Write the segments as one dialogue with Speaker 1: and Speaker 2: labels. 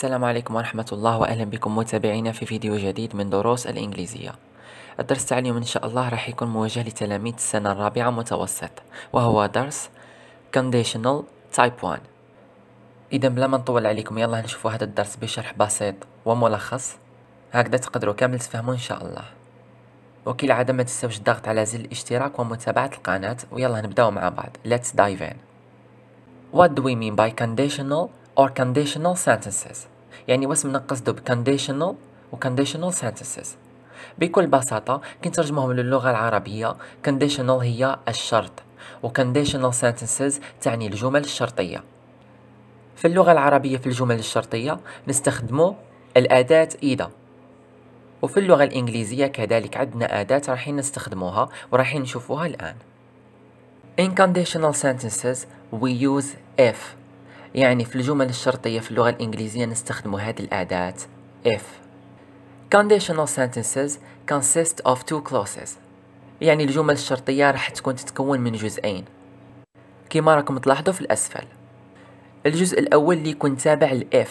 Speaker 1: السلام عليكم ورحمة الله وأهلا بكم متابعينا في فيديو جديد من دروس الإنجليزية الدرس تاع اليوم إن شاء الله راح يكون موجه لتلاميذ السنة الرابعة متوسط وهو درس Conditional Type 1 إذا بلا ما نطول عليكم يلا نشوفوا هذا الدرس بشرح بسيط وملخص هكذا تقدروا كامل تفهموا إن شاء الله وكالعادة ما تنسوش الضغط على زر الاشتراك ومتابعة القناة ويلا نبداو مع بعض Let's dive in What do we mean by conditional or conditional sentences يعني واسم نقصده ب conditional و conditional sentences بكل بساطة كنت ترجمهم للغة العربية conditional هي الشرط و conditional sentences تعني الجمل الشرطية في اللغة العربية في الجمل الشرطية نستخدمو الأداة إذا وفي اللغة الإنجليزية كذلك عندنا أداة رايحين نستخدموها ورايحين نشوفوها الآن In conditional sentences we use if يعني في الجمل الشرطية في اللغة الإنجليزية نستخدم هذه الأداة if Conditional sentences consist of two clauses يعني الجمل الشرطية راح تكون تتكون من جزئين كما راكم تلاحظوا في الأسفل الجزء الأول اللي يكون تابع if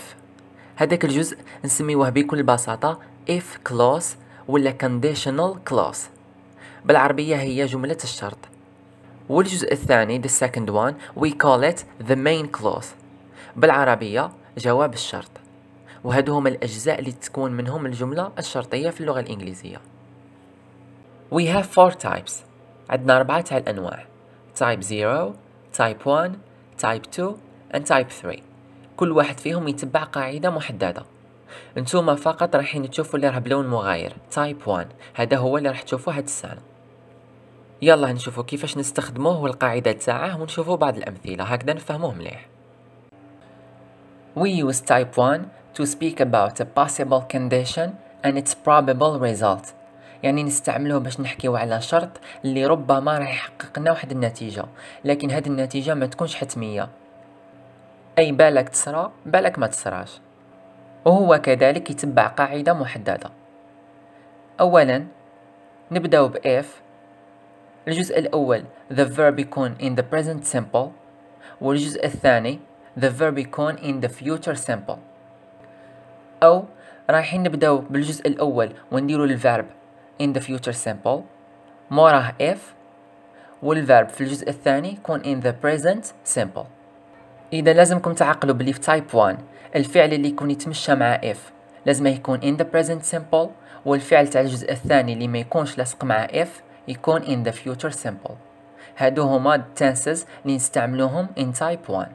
Speaker 1: هذاك الجزء نسميوه بكل بساطة if clause ولا conditional clause بالعربية هي جملة الشرط والجزء الثاني the second one we call it the main clause بالعربية جواب الشرط وهذو هما الأجزاء اللي تكون منهم الجملة الشرطية في اللغة الإنجليزية We have four types عندنا أربعة تاع الأنواع Type 0, Type 1, Type 2 and Type 3 كل واحد فيهم يتبع قاعدة محددة انتوما فقط رايحين تشوفوا اللي راه بلون مغاير تايب 1 هذا هو اللي راح تشوفوه هاد السنة يلا نشوفوا كيفاش نستخدموه والقاعدة تاعه ونشوفوا بعض الأمثلة هكذا نفهموه مليح We use type 1 to speak about a possible condition and its probable result يعني نستعملوه باش نحكيو على شرط اللي ربما راح يحقق لنا واحد النتيجة لكن هاد النتيجة ما تكونش حتمية أي بالك تصرى بالك ما تصراش وهو كذلك يتبع قاعدة محددة أولا نبدأ ب if الجزء الأول the verb يكون in the present simple والجزء الثاني the verb يكون in the future simple أو رايحين نبداو بالجزء الأول ونديرو الفيرب in the future simple موراه if والفيرب في الجزء الثاني يكون in the present simple إذا لازمكم تعقلوا بلي في type 1 الفعل اللي يكون يتمشى مع if لازم يكون in the present simple والفعل تاع الجزء الثاني اللي ما يكونش لاصق مع if يكون in the future simple هادو هما tenses اللي نستعملوهم in type 1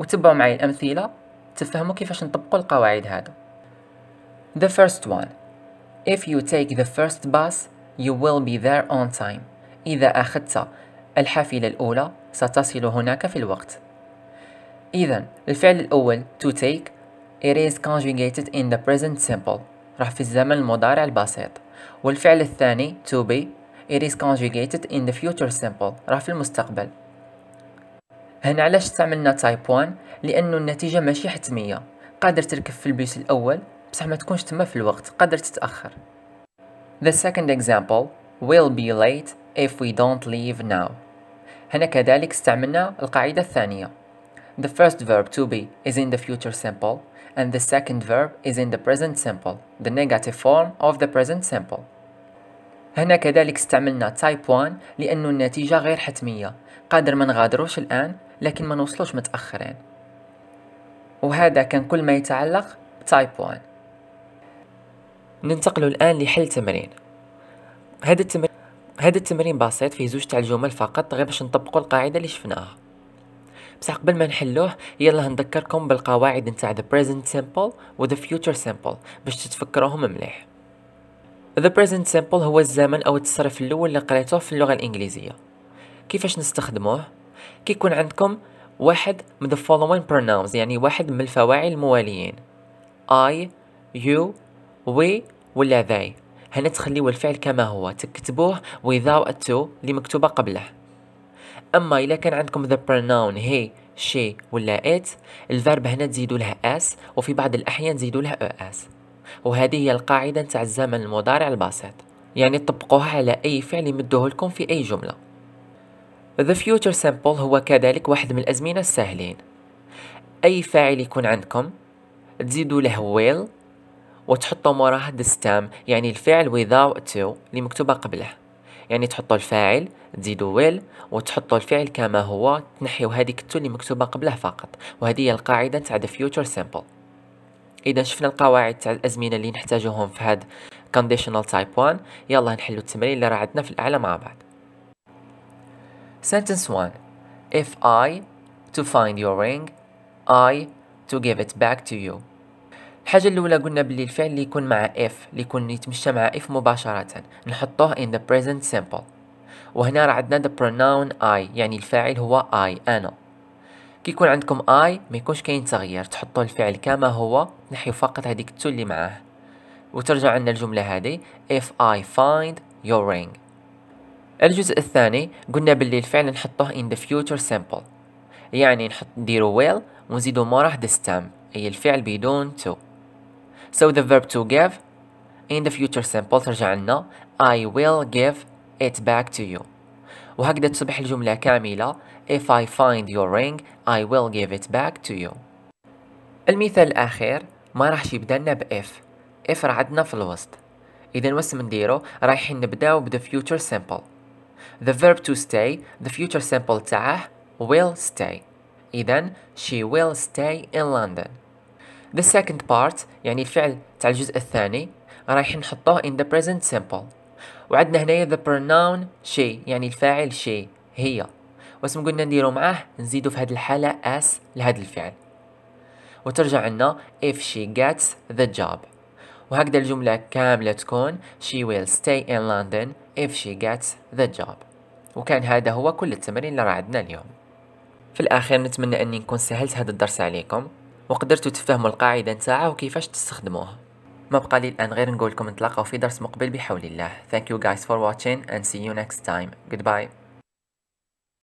Speaker 1: وتبعوا معي الأمثلة تفهموا كيفاش نطبقوا القواعد هذا The first one If you take the first bus you will be there on time إذا أخذت الحافلة الأولى ستصل هناك في الوقت إذا الفعل الأول to take it is conjugated in the present simple راح في الزمن المضارع البسيط والفعل الثاني to be it is conjugated in the future simple راح في المستقبل هنا علاش استعملنا تايب 1 لانه النتيجه ماشي حتميه قادر تركب في البيس الاول بصح ما تكونش تما في الوقت قادر تتاخر The second example will be late if we don't leave now هنا كذلك استعملنا القاعدة الثانية The first verb to be is in the future simple and the second verb is in the present simple the negative form of the present simple هنا كذلك استعملنا type 1 لأنه النتيجة غير حتمية قادر ما نغادروش الآن لكن ما نوصلوش متأخرين وهذا كان كل ما يتعلق بتايب 1 ننتقل الآن لحل تمرين هذا التمرين هذا التمرين بسيط فيه زوج تاع الجمل فقط غير باش نطبقوا القاعده اللي شفناها بصح قبل ما نحلوه يلا نذكركم بالقواعد نتاع the present simple و the future simple باش تتفكروهم مليح the present simple هو الزمن او التصرف الاول اللي قريتوه في اللغه الانجليزيه كيفاش نستخدموه كيكون عندكم واحد من the following pronouns يعني واحد من الفواعل المواليين I you we ولا they هنا تخليو الفعل كما هو تكتبوه without to اللي مكتوبة قبله أما إذا كان عندكم the pronoun he she ولا it الفرب هنا تزيدوا لها s وفي بعض الأحيان تزيدوا لها as وهذه هي القاعدة نتاع الزمن المضارع البسيط يعني طبقوها على أي فعل يمدوه لكم في أي جملة The future simple هو كذلك واحد من الأزمنة السهلين أي فاعل يكون عندكم تزيدوا له will وتحطوا موراه the stem يعني الفعل without to اللي مكتوبة قبله يعني تحطوا الفاعل تزيدوا will وتحطوا الفعل كما هو تنحيوا هذيك تو اللي مكتوبة قبله فقط وهذه هي القاعدة تاع the future simple إذا شفنا القواعد تاع الأزمنة اللي نحتاجوهم في هاد conditional type 1 يلا نحلو التمرين اللي راه عندنا في الأعلى مع بعض Sentence 1 If I to find your ring I to give it back to you الحاجة الأولى قلنا باللي الفعل اللي يكون مع if اللي يكون يتمشى مع if مباشرة نحطوه in the present simple وهنا راه عندنا the pronoun I يعني الفاعل هو I أنا كي يكون عندكم I ما يكونش كاين تغيير تحطوا الفعل كما هو نحيو فقط هذيك التو اللي معاه وترجع عندنا الجملة هذه if I find your ring الجزء الثاني قلنا باللي الفعل نحطه in the future simple يعني نحط نديرو will ونزيدو موراه the stem أي الفعل بدون to So the verb to give in the future simple ترجع لنا I will give it back to you وهكذا تصبح الجملة كاملة If I find your ring I will give it back to you المثال الأخير ما راحش يبدا لنا بإف if راه عندنا في الوسط إذا واش نديرو رايحين نبداو ب the future simple the verb to stay the future simple تاعه will stay إذا she will stay in London the second part يعني الفعل تاع الجزء الثاني رايح نحطوه in the present simple وعندنا هنايا the pronoun she يعني الفاعل she هي واسم قلنا نديرو معاه نزيدو في هاد الحالة as لهاد الفعل وترجع لنا if she gets the job وهكذا الجملة كاملة تكون she will stay in London if she gets the job وكان هذا هو كل التمرين اللي عندنا اليوم في الأخير نتمنى أني نكون سهلت هذا الدرس عليكم وقدرتوا تفهموا القاعدة نتاعه وكيفاش تستخدموها ما بقى لي الآن غير نقول لكم نتلاقاو في درس مقبل بحول الله Thank you guys for watching and see you next time Goodbye